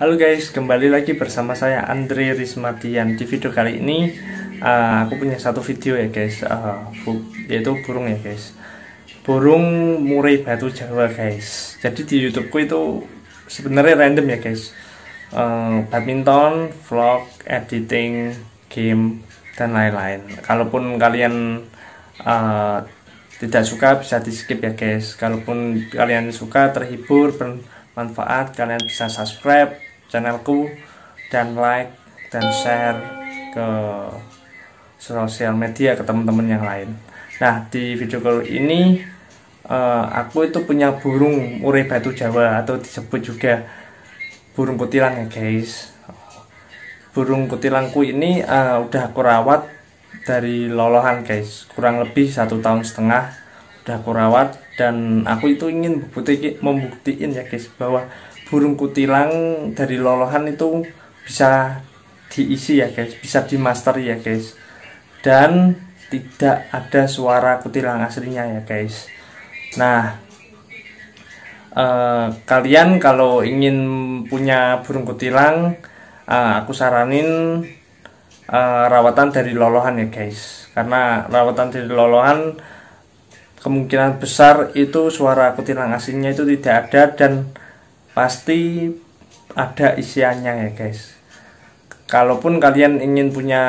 Halo guys, kembali lagi bersama saya Andre Rismatian. Di video kali ini uh, aku punya satu video ya guys, uh, bu yaitu burung ya guys. Burung murai batu Jawa guys. Jadi di YouTubeku itu sebenarnya random ya guys. Uh, badminton, vlog, editing, game dan lain-lain. Kalaupun kalian uh, tidak suka bisa di skip ya guys. Kalaupun kalian suka terhibur bermanfaat kalian bisa subscribe channelku dan like dan share ke sosial media ke teman-teman yang lain. Nah di video kali ini uh, aku itu punya burung murai batu jawa atau disebut juga burung kutilang ya guys. Burung kutilangku ini uh, udah aku rawat dari lolohan guys, kurang lebih satu tahun setengah udah aku rawat dan aku itu ingin membuktikan ya guys bahwa burung kutilang dari lolohan itu bisa diisi ya guys bisa dimaster ya guys dan tidak ada suara kutilang aslinya ya guys nah eh, kalian kalau ingin punya burung kutilang eh, aku saranin eh, rawatan dari lolohan ya guys karena rawatan dari lolohan kemungkinan besar itu suara kutilang aslinya itu tidak ada dan pasti ada isiannya ya guys kalaupun kalian ingin punya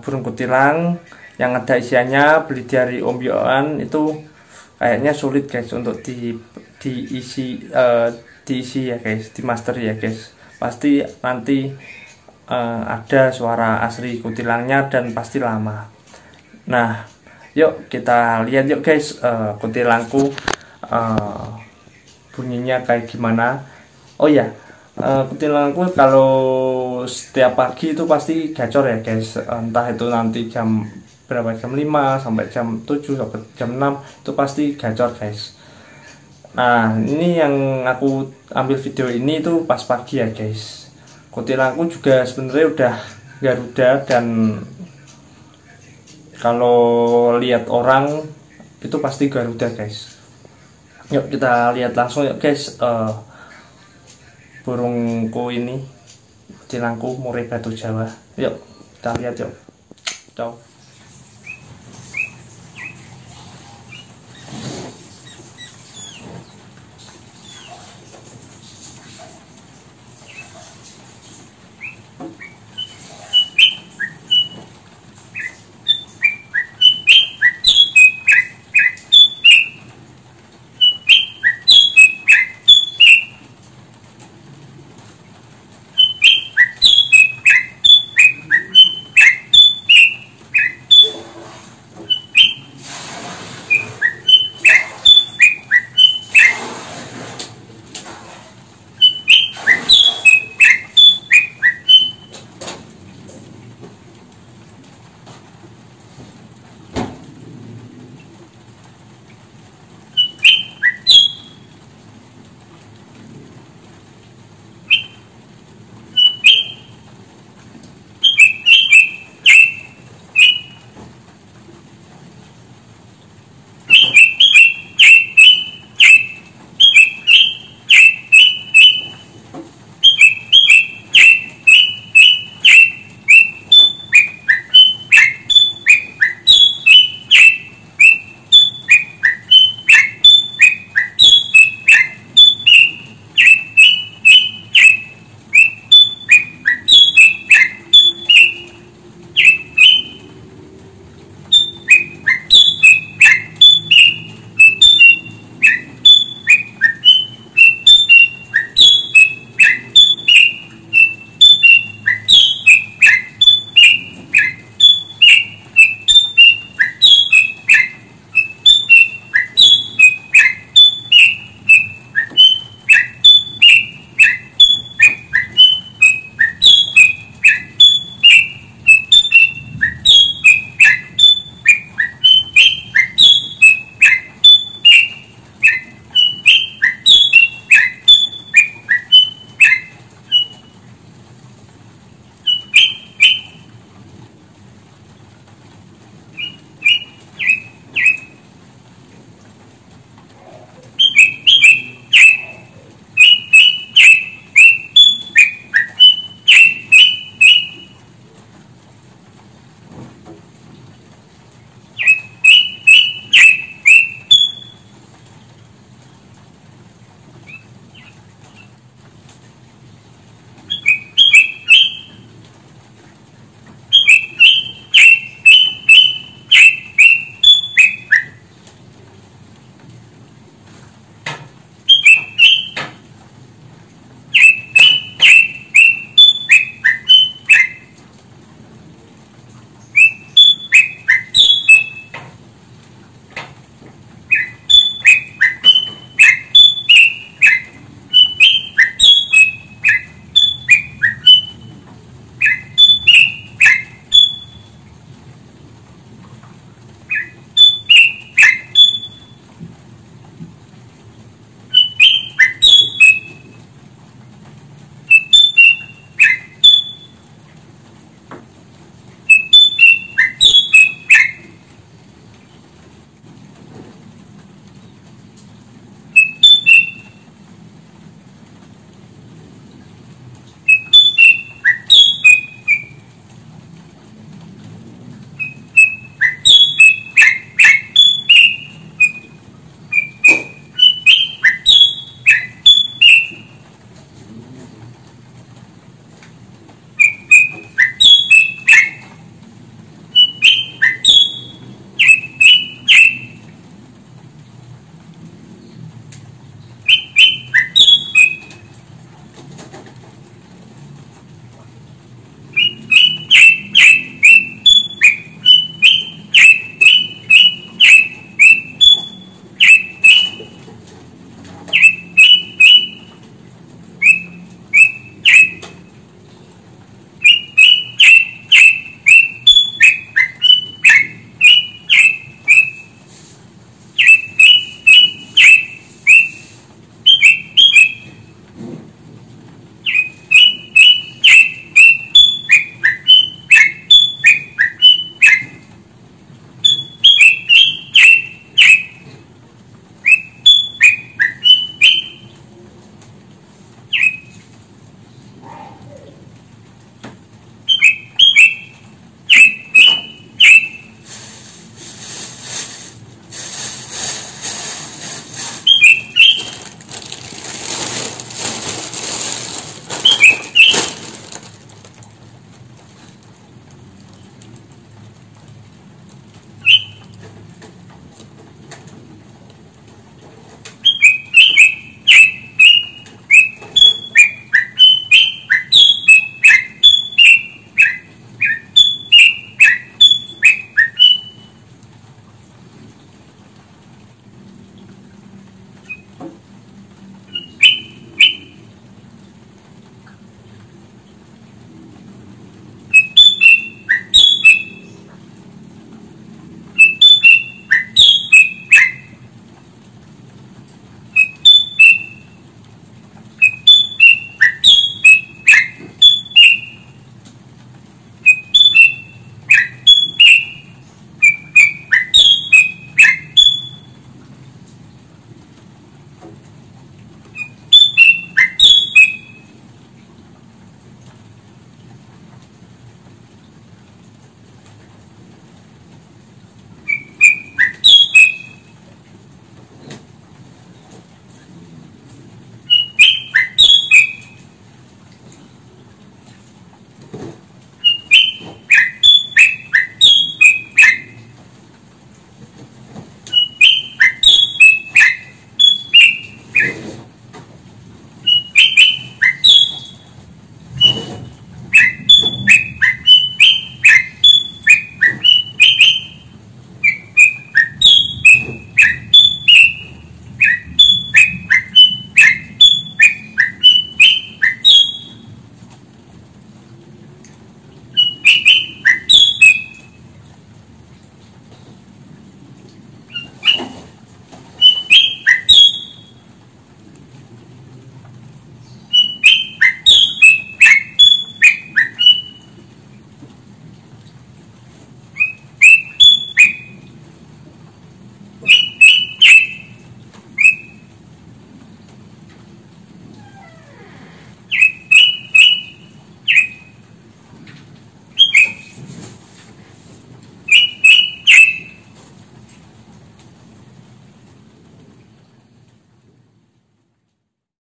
burung kutilang yang ada isiannya beli dari Om Yohan itu kayaknya sulit guys untuk di diisi uh, diisi ya guys di master ya guys pasti nanti uh, ada suara asli kutilangnya dan pasti lama nah Yuk kita lihat yuk guys uh, uh, bunyinya kayak gimana. Oh ya, yeah. uh, kalau setiap pagi itu pasti gacor ya guys. Entah itu nanti jam berapa jam 5 sampai jam 7 sampai jam 6 itu pasti gacor guys. Nah, ini yang aku ambil video ini itu pas pagi ya guys. kutilangku juga sebenarnya udah Garuda dan kalau lihat orang itu pasti Garuda guys yuk kita lihat langsung yuk guys uh, burungku ini cilangku murai batu jawa yuk kita lihat yuk ciao